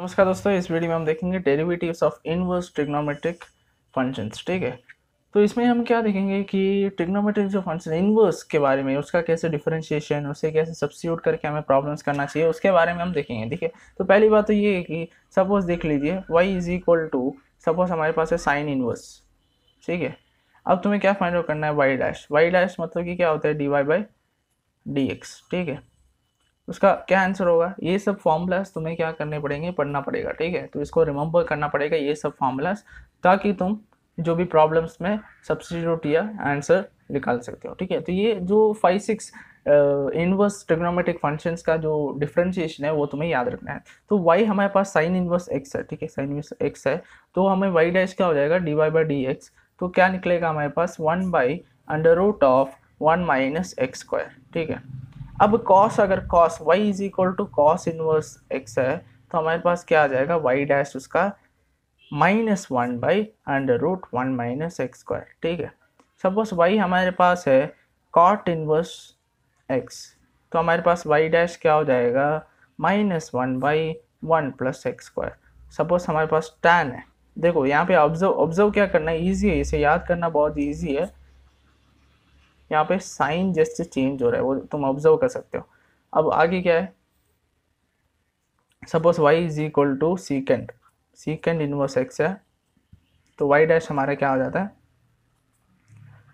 नमस्कार दोस्तों इस वीडियो में हम देखेंगे derivatives of inverse trigonometric functions ठीक है तो इसमें हम क्या देखेंगे कि ट्रिग्नोमेट्रिक जो फंक्शन इनवर्स के बारे में उसका कैसे डिफरेंशिएशन उसे कैसे सब्सिट्यूट करके हमें प्रॉब्लम्स करना चाहिए उसके बारे में हम देखेंगे ठीक है तो पहली बात तो ये है कि सपोज देख लीजिए Y is equal to suppose हमारे पास है साइन इनवर्स ठीक है अब तुम्हें क्या फाइंड आउट करना है वाई डैश वाई डैश मतलब कि क्या होता है D Y by D X ठीक है उसका क्या आंसर होगा ये सब फॉर्मूलाज तुम्हें क्या करने पड़ेंगे पढ़ना पड़ेगा ठीक है तो इसको रिमेंबर करना पड़ेगा ये सब फॉर्मूलाज ताकि तुम जो भी प्रॉब्लम्स में सब्सिट्यूट या आंसर निकाल सकते हो ठीक है तो ये जो five six inverse trigonometric functions का जो डिफ्रेंशिएशन है वो तुम्हें याद रखना है तो वाई हमारे पास साइन इनवर्स एक्स है ठीक है साइन इनवर्स एक्स है तो हमें वाई डैश क्या हो जाएगा D Y by D X तो क्या निकलेगा हमारे पास one by under root of one minus x square ठीक है अब कॉस अगर cos Y is equal to cos inverse X है तो हमारे पास क्या आ जाएगा वाई डैश उसका minus one by under root one minus x square ठीक है सपोज वाई हमारे पास है कॉट इनवर्स एक्स तो हमारे पास वाई डैश क्या हो जाएगा minus one by one plus x square suppose हमारे पास टैन है देखो यहाँ पे ऑब्जर्व ऑब्जर्व क्या करना है ईजी है इसे याद करना बहुत ईजी है यहाँ पे साइन जैसे चेंज हो रहा है वो तुम ऑब्जर्व कर सकते हो अब आगे क्या है suppose Y is equal to secant secant inverse X है तो वाई डैश हमारा क्या हो जाता है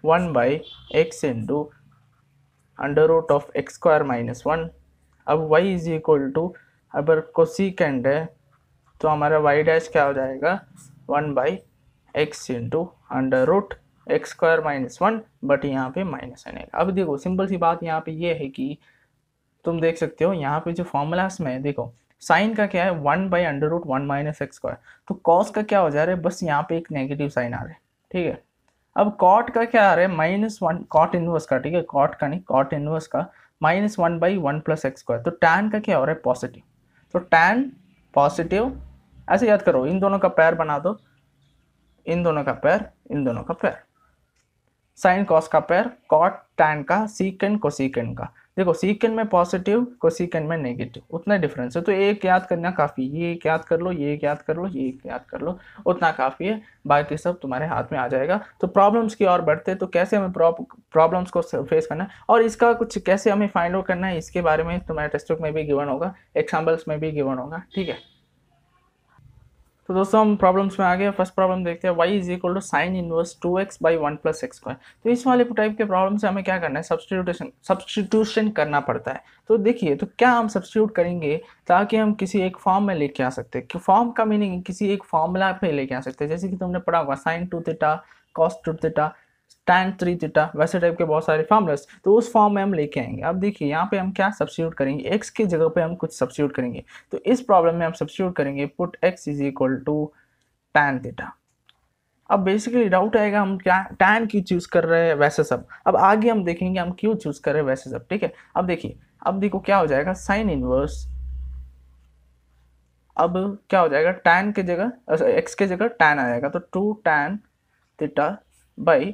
one by X into under root of X square minus one अब वाई इज इक्वल टू अगर को सीकेंड है तो हमारा वाई डैश क्या हो जाएगा one by X into under root X square minus one but यहाँ पे माइनस एन आएगा अब देखो सिंपल सी बात यहाँ पे ये है कि तुम देख सकते हो यहाँ पे जो फॉर्मूलाज में देखो साइन का क्या है one by under root one minus x square तो कॉस का क्या हो जा रहा है बस यहाँ पे एक नेगेटिव साइन आ रहा है ठीक है अब कॉट का क्या आ रहा है माइनस वन कॉट इनवर्स का ठीक है कॉट का नहीं कॉट इनवर्स का minus one by one plus x square तो टैन का क्या हो रहा है पॉजिटिव तो टैन पॉजिटिव ऐसे याद करो इन दोनों का पैर बना दो इन दोनों का पैर इन दोनों का पैर साइन कॉस का पेयर कॉट टैन का सीकेंड सीकेंड का देखो सीकेंड में पॉजिटिव को सीकेंड में नेगेटिव उतना डिफरेंस है तो एक याद करना काफ़ी ये एक याद कर लो ये एक याद कर लो ये एक याद कर लो उतना काफ़ी है बाकी सब तुम्हारे हाथ में आ जाएगा तो प्रॉब्लम्स की ओर बढ़ते तो कैसे हमें प्रॉब्लम्स को फेस करना है और इसका कुछ कैसे हमें फाइंड आउट करना है इसके बारे में तुम्हारे टेस्ट बुक में भी गिवन होगा एग्जाम्पल्स में भी गिवन होगा ठीक है तो दोस्तों हम प्रॉब्लम्स में आ गए फर्स्ट प्रॉब्लम देखते हैं Y is equal to sine inverse two X by one plus x square तो इस वाले टाइप के प्रॉब्लम से हमें क्या करना है सब्सटीट्यूशन सब्सटीट्यूशन करना पड़ता है तो देखिए तो क्या हम सब्सटीट्यूट करेंगे ताकि हम किसी एक फॉर्म में लेके आ सकते हैं फॉर्म का मीनिंग किसी एक फॉर्मूला पे लेके आ सकते हैं जैसे कि तुमने पढ़ा होगा sine two theta cos two theta tan three theta वैसे टाइप के बहुत सारे फॉर्मुलस तो उस फॉर्म में हम लेके आएंगे अब देखिए यहाँ पे हम क्या सब्सिट्यूट करेंगे एक्स की जगह पे हम कुछ सब्सिट्यूट करेंगे तो इस प्रॉब्लम में हम सब्सिट्यूट करेंगे put x is equal to tan theta अब बेसिकली डाउट आएगा हम क्या टैन क्यों चूज़ कर रहे हैं वैसे सब अब आगे हम देखेंगे हम क्यों चूज़ कर रहे हैं वैसे सब ठीक है अब देखिए अब देखो क्या हो जाएगा साइन इनवर्स अब क्या हो जाएगा टैन के जगह एक्स के जगह टैन आ जाएगा तो two tan theta by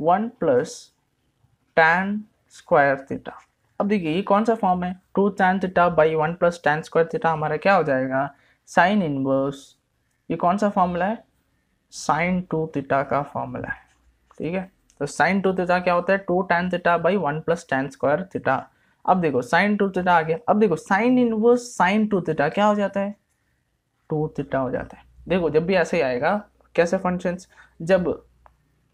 one plus tan square theta अब देखिए ये कौन सा फॉर्म है two tan theta by one plus tan square theta हमारा क्या हो जाएगा साइन इनवर्स ये कौन सा फॉर्मूला है साइन टू थीटा का फॉर्मूला है ठीक है तो साइन टू थीटा क्या होता है two tan theta by one plus tan square theta अब देखो साइन टू थीटा आ गया अब देखो sine inverse sine two theta क्या हो जाता है टू थीटा हो जाता है देखो जब भी ऐसे ही आएगा कैसे फंक्शंस जब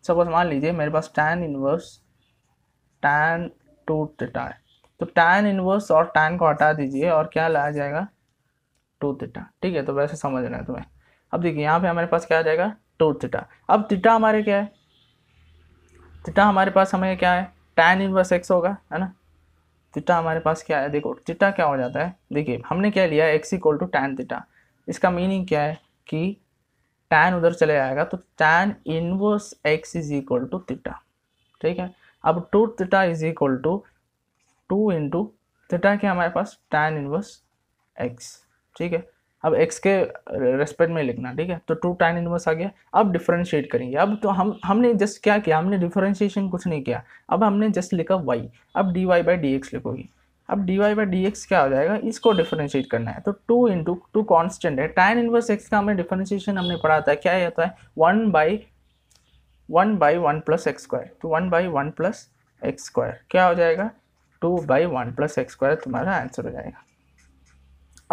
सपोज मान लीजिए मेरे पास tan inverse tan two theta है तो टैन इनवर्स और टैन को हटा दीजिए और क्या लाया जाएगा टू थीटा ठीक है तो वैसे समझ रहे हैं तुम्हें अब देखिए यहाँ पे हमारे पास क्या आ जाएगा टू थीटा अब थीटा हमारे क्या है थीटा हमारे पास हमें क्या है टैन इनवर्स एक्स होगा है ना थीटा हमारे पास क्या है देखो थीटा क्या हो जाता है देखिए हमने क्या लिया x equal to tan theta इसका मीनिंग क्या है कि टैन उधर चले जाएगा तो tan inverse x is equal to theta ठीक है अब two theta is equal to two into theta के हमारे पास टैन इनवर्स एक्स ठीक है अब एक्स के रेस्पेक्ट में लिखना ठीक है तो टू टैन इनवर्स आ गया अब डिफ्रेंशिएट करेंगे अब तो हम हमने जस्ट क्या किया हमने डिफ्रेंशिएशन कुछ नहीं किया अब हमने जस्ट लिखा वाई अब d Y by D x लिखोगी अब d Y by D x क्या हो जाएगा इसको डिफ्रेंशिएट करना है तो टू इंटू टू कॉन्स्टेंट है टैन इनवर्स एक्स का हमें डिफ्रेंशिएशन हमने पढ़ा था क्या होता है one by one by one plus x square तो one by one plus x square क्या हो जाएगा two by one plus x square तुम्हारा आंसर हो जाएगा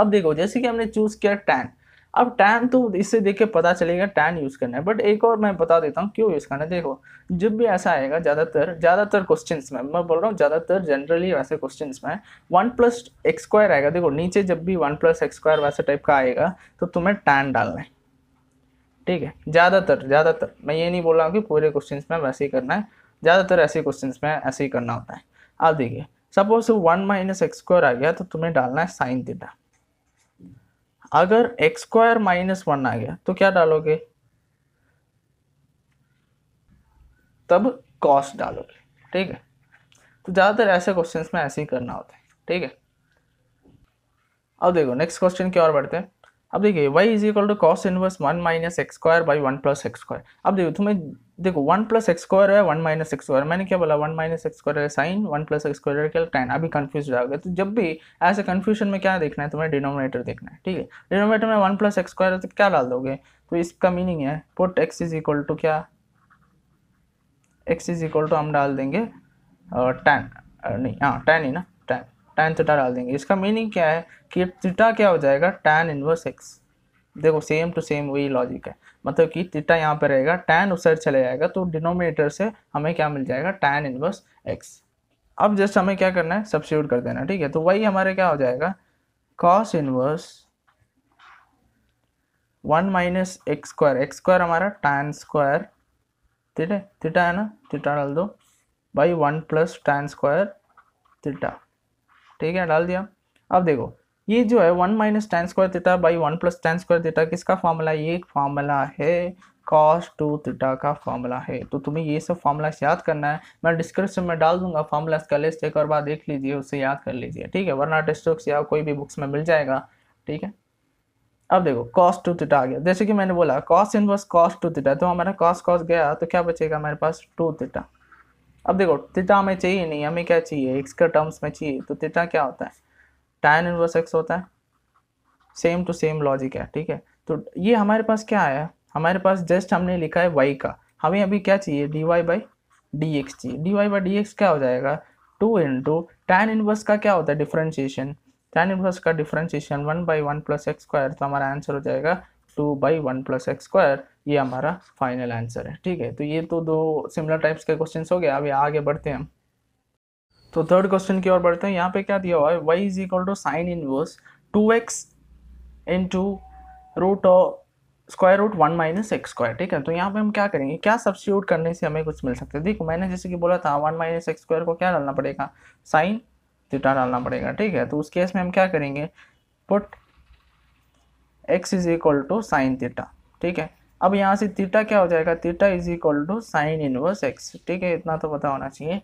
अब देखो जैसे कि हमने चूज़ किया टैन अब टैन तो इससे देख के पता चलेगा टैन यूज़ करना है बट एक और मैं बता देता हूँ क्यों यूज़ करना है देखो जब भी ऐसा आएगा ज़्यादातर ज़्यादातर क्वेश्चन में मैं बोल रहा हूँ ज़्यादातर जनरली वैसे क्वेश्चन में वन प्लस एक्सक्वायर आएगा देखो नीचे जब भी वन प्लस एक्सक्वायर वैसे टाइप का आएगा तो तुम्हें टैन डालना है ठीक है ज़्यादातर ज़्यादातर मैं ये नहीं बोल रहा हूँ कि पूरे क्वेश्चन में वैसे ही करना है ज़्यादातर ऐसे क्वेश्चन में ऐसे ही करना होता है आप देखिए सपोज वन माइनस एक्सक्वायर आ गया तो तुम्हें डालना है साइन थीटा अगर एक्स स्क्वायर माइनस वन आ गया तो क्या डालोगे तब कॉस्ट डालोगे ठीक है तो ज़्यादातर ऐसे क्वेश्चन में ऐसे ही करना होता है ठीक है अब देखो नेक्स्ट क्वेश्चन की ओर बढ़ते हैं अब देखिए y is equal to cos inverse one minus x square by one plus x square अब देखो तुम्हें देखो वन प्लस एक्स स्क्वायर है वन माइनस एक्स स्क्वायर मैंने क्या बोला वन माइनस एक्स स्क्वायर है sine one plus x square है क्या टेन अभी कन्फ्यूज जाओगे तो जब भी ऐसे कन्फ्यूजन में क्या देखना है तुम्हें डिनोमिनेटर देखना है ठीक है डिनोमिनेटर में वन प्लस एक्स स्क्वायर है तो क्या डाल दोगे तो इसका मीनिंग है put x is equal to क्या एक्स इज इक्वल टू हम डाल देंगे टेन नहीं हाँ टेन ही ना tan थीटा डाल देंगे इसका मीनिंग क्या है कि थीटा क्या हो जाएगा टैन इनवर्स एक्स देखो सेम टू सेम वही लॉजिक है मतलब कि थीटा यहाँ पे रहेगा टैन उस साइड चले जाएगा तो डिनोमिनेटर से हमें क्या मिल जाएगा टैन इनवर्स एक्स अब जस्ट हमें क्या करना है सब्सिट्यूट कर देना ठीक है तो वही हमारे क्या हो जाएगा cos inverse one minus x square x square हमारा टैन स्क्वायर ठीक है थीटा है ना थीटा डाल दो by one plus tan square theta ठीक है डाल दिया अब देखो ये जो है one minus tan square theta by one plus tan square theta किसका फार्मूला ये फार्मूला है कॉस टू थीटा का फॉर्मूला है तो तुम्हें ये सब फार्मूला याद करना है मैं डिस्क्रिप्शन में डाल दूंगा फार्मूलाज का लिस्ट एक और बार देख लीजिए उसे याद कर लीजिए ठीक है वरना टेस्ट बुक्स या कोई भी बुक्स में मिल जाएगा ठीक है अब देखो कॉस टू थीटा आ गया जैसे कि मैंने बोला cos inverse cos two theta तो हमारा कॉस कॉस गया तो क्या बचेगा हमारे पास टू थीटा अब देखो थीटा हमें चाहिए नहीं हमें क्या चाहिए एक्स के टर्म्स में चाहिए तो थीटा क्या होता है टैन इनवर्स एक्स होता है सेम टू सेम लॉजिक है ठीक है तो ये हमारे पास क्या आया हमारे पास जस्ट हमने लिखा है वाई का हमें अभी क्या चाहिए d Y by D x चाहिए d Y by D x क्या हो जाएगा टू इंटू टैन इनवर्स का क्या होता है डिफ्रेंशिएशन टैन इनवर्स का differentiation one by one plus x square तो हमारा आंसर हो जाएगा two by one plus x square ये हमारा फाइनल आंसर है ठीक है तो ये तो दो सिमिलर टाइप्स के क्वेश्चन हो गए अभी आगे बढ़ते हैं हम तो थर्ड क्वेश्चन की ओर बढ़ते हैं यहाँ पे क्या दिया हुआ है y is equal to sine inverse two x two root square root one minus x square ठीक है तो यहाँ पे हम क्या करेंगे क्या सब्सिट्यूट करने से हमें कुछ मिल सकता है देखो मैंने जैसे कि बोला था वन माइनस एक्स स्क्वायर को क्या डालना पड़ेगा साइन थीटा डालना पड़ेगा ठीक है तो उस केस में हम क्या करेंगे put x is equal to sine theta ठीक है अब यहाँ से थीटा क्या हो जाएगा theta is equal to sine inverse x ठीक है इतना तो पता होना चाहिए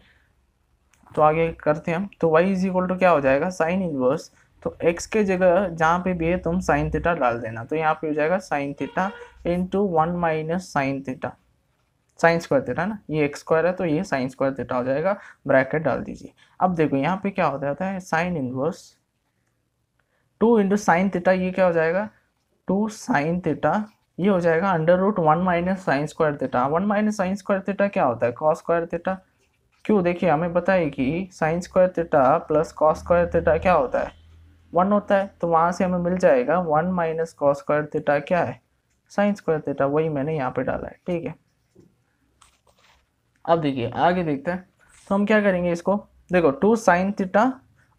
तो आगे करते हैं हम तो वाई इज इक्वल टू क्या हो जाएगा साइन इनवर्स तो x के जगह जहाँ पे भी है तुम साइन थीटा डाल देना तो यहाँ पे हो जाएगा sine theta into one minus sine theta sine square theta ना ये एक्स स्क्वायर है तो ये साइन स्क्वायर थीटा हो जाएगा ब्रैकेट डाल दीजिए अब देखो यहाँ पे क्या हो जाता है sine inverse two into sine theta ये क्या हो जाएगा टू साइन थीटा ये हो जाएगा under root one minus sine square theta one minus sine square theta क्या होता है कॉस स्क्वायर थीटा क्यों देखिए हमें बताइए कि sine square theta plus cos square theta क्या होता है वन होता है तो वहाँ से हमें मिल जाएगा one minus cos square theta क्या है साइन स्क्वायर थीटा वही मैंने यहाँ पे डाला है ठीक है अब देखिए आगे देखते हैं तो हम क्या करेंगे इसको देखो टू साइन थीटा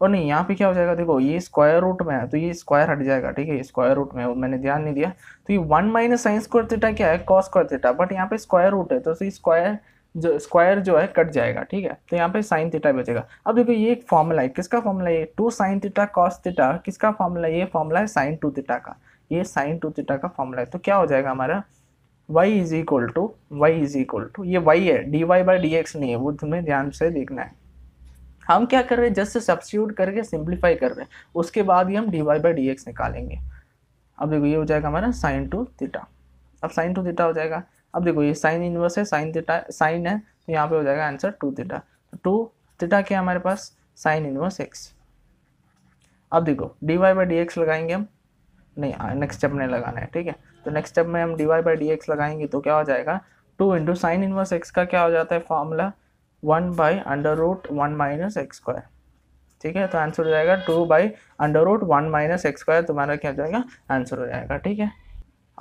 और नहीं यहाँ पे क्या हो जाएगा देखो ये स्क्वायर रूट में है तो ये स्क्वायर हट जाएगा ठीक है स्क्वायर रूट में मैंने ध्यान नहीं दिया तो ये one minus sine square theta क्या है कॉस स्क्वायर थीटा बट यहाँ पे स्क्वायर रूट है तो ये स्क्वायर जो स्क्वायर जो है कट जाएगा ठीक है तो यहाँ पे साइन थीटा बचेगा अब देखो ये एक फॉर्मूला है किसका फॉर्मूला ये two sine theta cos theta किसका फॉर्मूला ये फॉर्मूला है साइन टू थीटा का ये साइन टू थीटा का फॉर्मूला है तो क्या हो जाएगा हमारा y is equal to y is equal to ये y है dy y by D x नहीं है वो तुम्हें ध्यान से देखना है हम क्या कर रहे हैं जस्ट सब्सिट्यूट करके सिंप्लीफाई कर रहे हैं उसके बाद ही हम d Y by D x निकालेंगे अब देखो ये हो जाएगा हमारा साइन टू थीटा अब साइन टू थीटा हो जाएगा अब देखो ये साइन इनवर्स है साइन थीटा साइन है तो यहाँ पे हो जाएगा answer two theta two theta क्या हमारे पास साइन इनवर्स एक्स अब देखो d Y by D x लगाएंगे हम नहीं नेक्स्ट स्टेप में लगाना है ठीक है तो नेक्स्ट स्टेप में हम d Y by D x लगाएंगे तो क्या हो जाएगा two into sine inverse x का क्या हो जाता है formula one by under root one minus x square ठीक है तो आंसर हो जाएगा two by under root one minus x square तुम्हारा क्या हो जाएगा आंसर हो जाएगा ठीक है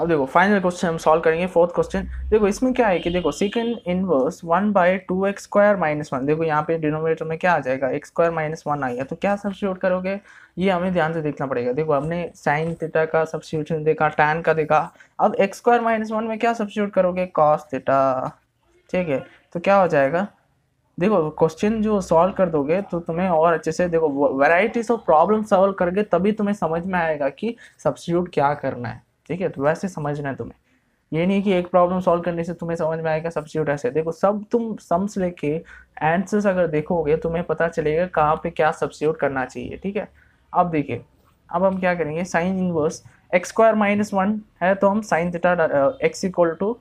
अब देखो फाइनल क्वेश्चन हम सॉल्व करेंगे फोर्थ क्वेश्चन देखो इसमें क्या है कि देखो secant inverse one by two x square minus one देखो यहाँ पे डिनोमिनेटर में क्या आ जाएगा एक्स स्क्वायर माइनस वन आएगा तो क्या सब्सिट्यूट करोगे ये हमें ध्यान से देखना पड़ेगा देखो हमने साइन थीटा का सब्सिट्यूशन देखा टैन का देखा अब एक्स स्क्वायर माइनस वन में क्या सब्सिट्यूट करोगे कॉस थीटा ठीक है तो क्या हो जाएगा देखो क्वेश्चन जो सॉल्व कर दोगे तो तुम्हें और अच्छे से देखो वेराइटीज ऑफ प्रॉब्लम सॉल्व करके तभी तुम्हें समझ में आएगा कि सब्सिट्यूट क्या करना है ठीक है तो वैसे समझना है तुम्हें ये नहीं कि एक प्रॉब्लम सॉल्व करने से तुम्हें समझ में आएगा सब्सिट्यूट ऐसे देखो सब तुम सम्स लेके आंसर्स अगर देखोगे तुम्हें पता चलेगा कहाँ पे क्या सब्सिट्यूट करना चाहिए ठीक है अब देखिए अब हम क्या करेंगे sine inverse x square minus one है तो हम sine theta x equal to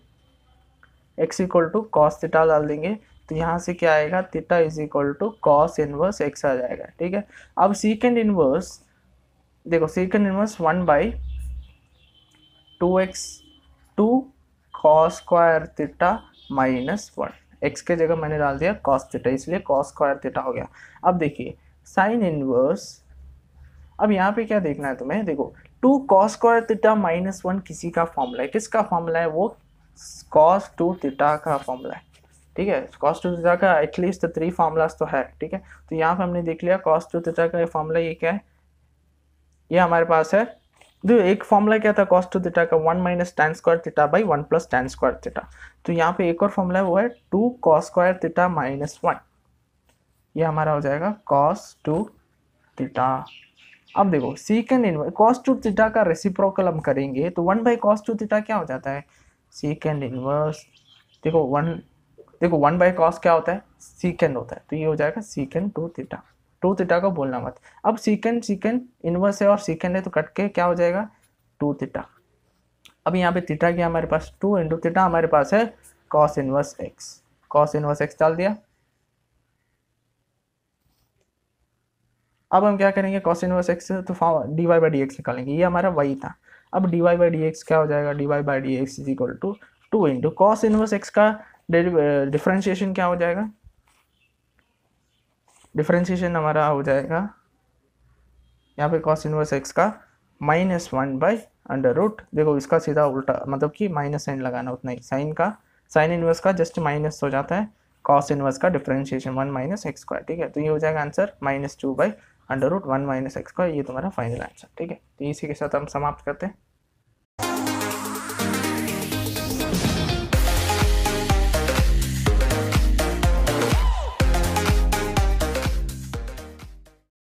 x equal to cos theta डाल देंगे तो यहाँ से क्या आएगा theta is equal to cos inverse x आ जाएगा ठीक है अब सीकेंड इनवर्स देखो secant inverse one by two x two cos square theta minus one x के जगह मैंने डाल दिया कॉस थीटा इसलिए कॉस स्क्वायर थीटा हो गया अब देखिए साइन इनवर्स अब यहाँ पे क्या देखना है तुम्हें देखो two cos square theta minus one किसी का फॉर्मूला है किसका फॉर्मूला है वो कॉस टू थीटा का फॉर्मूला है ठीक है कॉस्ट टू थीटा का एटलीस्ट थ्री फार्मूलाज तो है ठीक है तो यहाँ पे हमने देख लिया कॉस्ट टू थीटा का ये फार्मूला ये क्या है ये हमारे पास है जो तो एक फॉर्मूला क्या था कॉस्ट टू थीटा का one minus tan square theta by one plus tan square theta तो यहाँ पे एक और फॉर्मूला है वो है two cos square theta minus one ये हमारा हो जाएगा कॉस टू थीटा अब देखो secant inverse cos two theta का रेसिप्रोकल हम करेंगे तो one by cos two theta क्या हो जाता है सीकेंड इनवर्स देखो वन देखो वन बाई कॉस क्या होता है सीकेंड होता है तो ये हो जाएगा secant two theta two theta को बोलना मत अब सीकेंड सीकेंड इनवर्स है और सीकेंड है तो कट के क्या हो जाएगा टू थीटा अब यहाँ पे थीटा क्या हमारे पास टू इंटू थीटा हमारे पास है cos inverse x cos inverse x डाल दिया अब हम क्या करेंगे कॉस इनवर्स एक्स तो form d Y by D x निकालेंगे ये हमारा वही था अब d Y by D x क्या हो जाएगा D Y by D x is equal to two into cos inverse x का डिफ्रेंशिएशन क्या हो जाएगा डिफ्रेंशिएशन हमारा हो जाएगा यहाँ पे कॉस इनवर्स एक्स का minus one by under root देखो इसका सीधा उल्टा मतलब कि माइनस साइन लगाना उतना ही साइन का साइन इनवर्स का जस्ट माइनस हो जाता है कॉस इनवर्स का differentiation one minus x square ठीक है तो ये हो जाएगा answer minus two by under root one minus x का ये तुम्हारा फाइनल आंसर ठीक है तो इसी के साथ हम समाप्त करते हैं